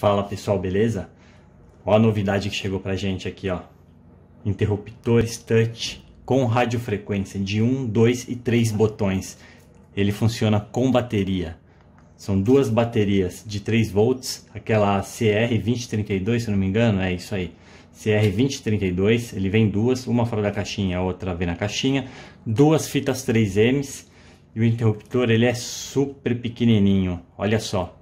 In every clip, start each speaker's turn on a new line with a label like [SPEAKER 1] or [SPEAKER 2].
[SPEAKER 1] Fala pessoal, beleza? Ó a novidade que chegou pra gente aqui, ó. Interruptores touch com radiofrequência de 1, 2 e 3 botões. Ele funciona com bateria. São duas baterias de 3 volts, aquela CR2032, se não me engano, é isso aí. CR2032, ele vem duas, uma fora da caixinha, a outra vem na caixinha. Duas fitas 3Ms e o interruptor ele é super pequenininho, olha só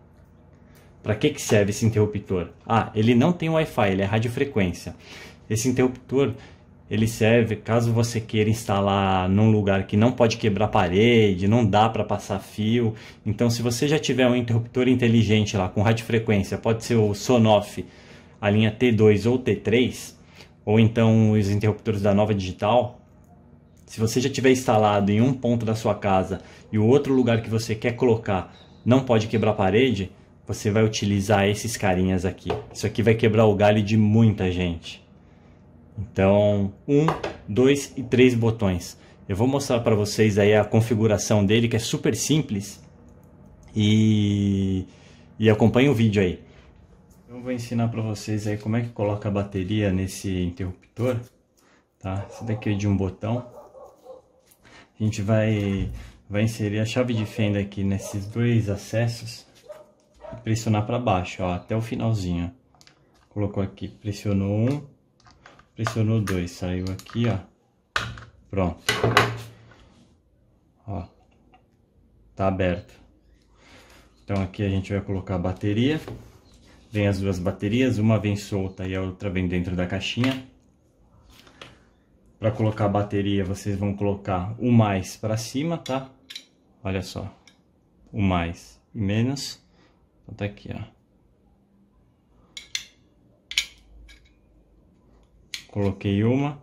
[SPEAKER 1] para que, que serve esse interruptor? Ah, ele não tem Wi-Fi, ele é radiofrequência. Esse interruptor ele serve caso você queira instalar num lugar que não pode quebrar parede, não dá para passar fio. Então, se você já tiver um interruptor inteligente lá com radiofrequência, pode ser o Sonoff, a linha T2 ou T3, ou então os interruptores da Nova Digital. Se você já tiver instalado em um ponto da sua casa e o outro lugar que você quer colocar não pode quebrar parede, você vai utilizar esses carinhas aqui. Isso aqui vai quebrar o galho de muita gente. Então, um, dois e três botões. Eu vou mostrar para vocês aí a configuração dele, que é super simples. E, e acompanhe o vídeo aí. Eu vou ensinar para vocês aí como é que coloca a bateria nesse interruptor. Tá? Esse daqui é de um botão. A gente vai, vai inserir a chave de fenda aqui nesses dois acessos e pressionar para baixo, ó, até o finalzinho. Colocou aqui, pressionou um, pressionou dois, saiu aqui, ó. Pronto. Ó. Tá aberto. Então aqui a gente vai colocar a bateria. Vem as duas baterias, uma vem solta e a outra vem dentro da caixinha. Para colocar a bateria, vocês vão colocar o mais para cima, tá? Olha só. O mais e menos. Até tá aqui, ó. Coloquei uma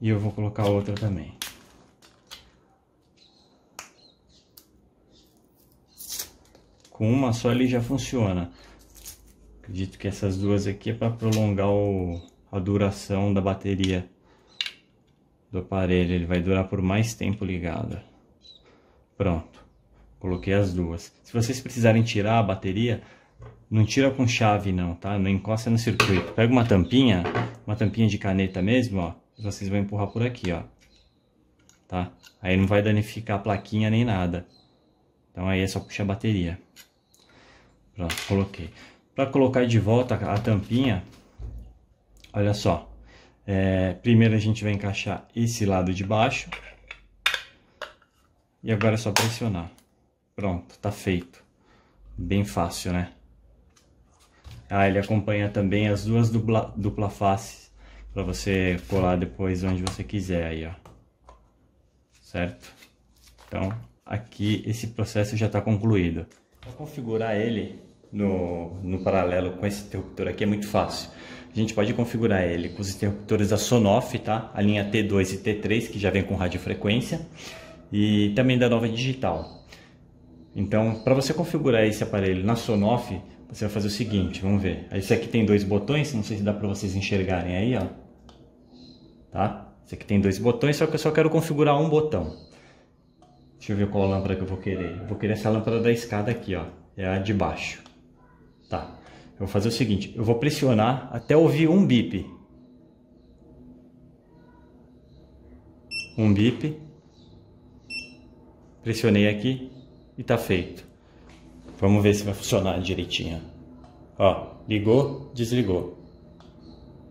[SPEAKER 1] e eu vou colocar outra também. Com uma só ele já funciona. Acredito que essas duas aqui é para prolongar o, a duração da bateria do aparelho. Ele vai durar por mais tempo ligado. Pronto. Coloquei as duas. Se vocês precisarem tirar a bateria, não tira com chave não, tá? Não encosta no circuito. Pega uma tampinha, uma tampinha de caneta mesmo, ó. Vocês vão empurrar por aqui, ó. Tá? Aí não vai danificar a plaquinha nem nada. Então aí é só puxar a bateria. Pronto, coloquei. Para colocar de volta a tampinha, olha só. É, primeiro a gente vai encaixar esse lado de baixo. E agora é só pressionar. Pronto, tá feito. Bem fácil, né? Ah, ele acompanha também as duas dupla, dupla faces para você colar depois onde você quiser aí, ó. Certo? Então, aqui esse processo já está concluído. Para configurar ele no, no paralelo com esse interruptor aqui é muito fácil. A gente pode configurar ele com os interruptores da Sonoff, tá? A linha T2 e T3, que já vem com radiofrequência. E também da Nova Digital. Então, para você configurar esse aparelho na Sonoff, você vai fazer o seguinte, vamos ver. Esse aqui tem dois botões, não sei se dá para vocês enxergarem aí, ó. Tá? Esse aqui tem dois botões, só que eu só quero configurar um botão. Deixa eu ver qual lâmpada que eu vou querer. Eu vou querer essa lâmpada da escada aqui, ó. É a de baixo. Tá. Eu vou fazer o seguinte, eu vou pressionar até ouvir um bip. Um bip. Pressionei aqui, e tá feito. Vamos ver se vai funcionar direitinho. Ó, ligou, desligou.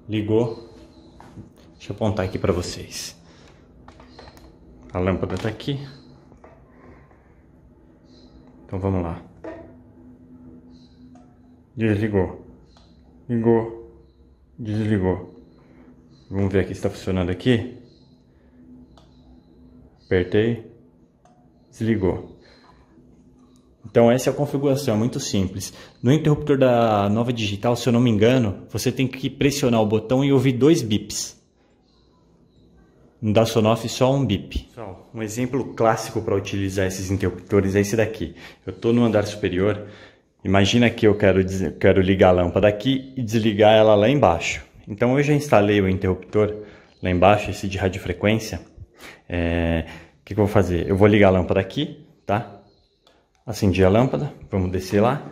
[SPEAKER 1] Ligou. Deixa eu apontar aqui para vocês. A lâmpada tá aqui. Então vamos lá. Desligou. Ligou. Desligou. Vamos ver aqui se está funcionando aqui. Apertei. Desligou. Então essa é a configuração, é muito simples. No interruptor da nova digital, se eu não me engano, você tem que pressionar o botão e ouvir dois bips. No da Sonoff só um bip. Um exemplo clássico para utilizar esses interruptores é esse daqui. Eu estou no andar superior, imagina que eu quero, quero ligar a lâmpada aqui e desligar ela lá embaixo. Então eu já instalei o interruptor lá embaixo, esse de radiofrequência. É, o é, que, que eu vou fazer? Eu vou ligar a lâmpada aqui, tá? Acendi a lâmpada, vamos descer lá.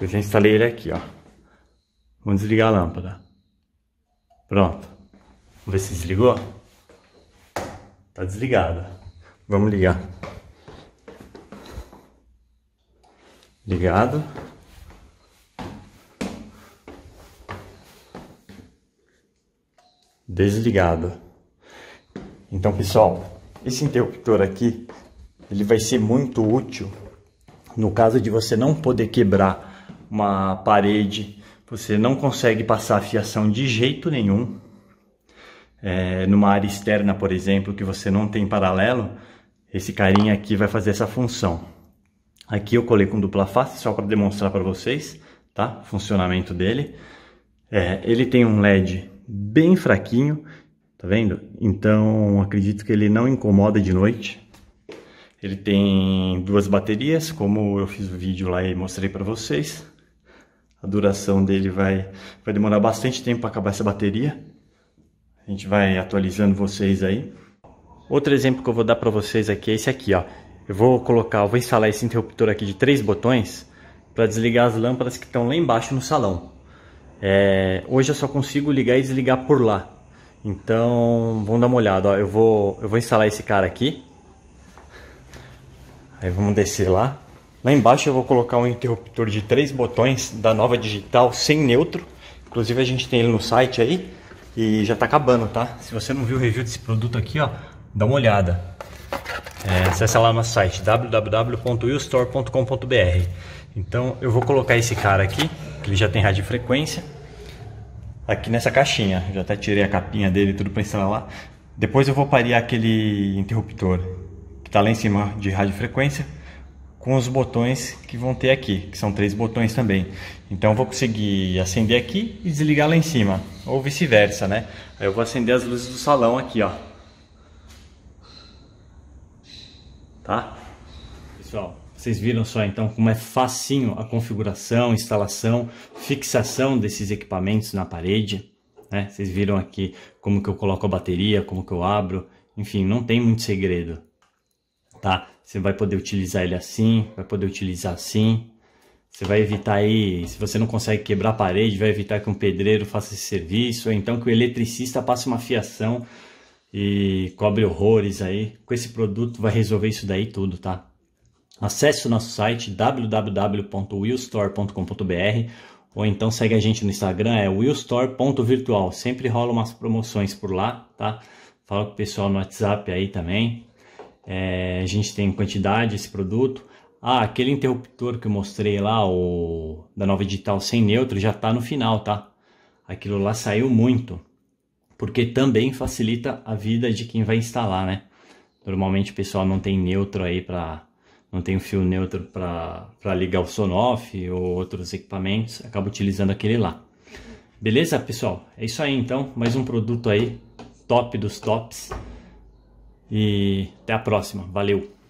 [SPEAKER 1] Eu já instalei ele aqui, ó. Vamos desligar a lâmpada. Pronto. Vamos ver se desligou. Tá desligada. Vamos ligar. Ligado. Desligado. Então, pessoal, esse interruptor aqui, ele vai ser muito útil no caso de você não poder quebrar uma parede, você não consegue passar a fiação de jeito nenhum. É, numa área externa, por exemplo, que você não tem paralelo, esse carinha aqui vai fazer essa função. Aqui eu colei com dupla face só para demonstrar para vocês, tá? O funcionamento dele. É, ele tem um LED bem fraquinho Tá vendo? Então, acredito que ele não incomoda de noite. Ele tem duas baterias, como eu fiz o vídeo lá e mostrei para vocês. A duração dele vai, vai demorar bastante tempo para acabar essa bateria. A gente vai atualizando vocês aí. Outro exemplo que eu vou dar para vocês aqui é esse aqui, ó. Eu vou colocar, eu vou instalar esse interruptor aqui de três botões para desligar as lâmpadas que estão lá embaixo no salão. É, hoje eu só consigo ligar e desligar por lá. Então, vamos dar uma olhada. Ó, eu, vou, eu vou instalar esse cara aqui. Aí vamos descer lá. Lá embaixo eu vou colocar um interruptor de três botões da nova digital sem neutro. Inclusive a gente tem ele no site aí e já tá acabando, tá? Se você não viu o review desse produto aqui, ó, dá uma olhada. É, acessa lá no site www.willstore.com.br Então eu vou colocar esse cara aqui, que ele já tem rádio frequência aqui nessa caixinha. já até tirei a capinha dele tudo para instalar lá. Depois eu vou parear aquele interruptor que está lá em cima de radiofrequência com os botões que vão ter aqui, que são três botões também. Então eu vou conseguir acender aqui e desligar lá em cima, ou vice-versa, né? Aí eu vou acender as luzes do salão aqui, ó. Tá? Pessoal, vocês viram só então como é facinho a configuração, instalação, fixação desses equipamentos na parede. Né? Vocês viram aqui como que eu coloco a bateria, como que eu abro. Enfim, não tem muito segredo. Tá? Você vai poder utilizar ele assim, vai poder utilizar assim. Você vai evitar aí, se você não consegue quebrar a parede, vai evitar que um pedreiro faça esse serviço, ou então que o eletricista passe uma fiação e cobre horrores aí. Com esse produto vai resolver isso daí tudo, tá? Acesse o nosso site www.willstore.com.br ou então segue a gente no Instagram, é willstore.virtual. Sempre rola umas promoções por lá, tá? Fala com o pessoal no WhatsApp aí também. É, a gente tem quantidade esse produto. Ah, aquele interruptor que eu mostrei lá, o da nova digital sem neutro, já tá no final, tá? Aquilo lá saiu muito, porque também facilita a vida de quem vai instalar, né? Normalmente o pessoal não tem neutro aí para não tem fio neutro para ligar o Sonoff ou outros equipamentos, acaba utilizando aquele lá. Beleza, pessoal? É isso aí então, mais um produto aí, top dos tops. E até a próxima, valeu!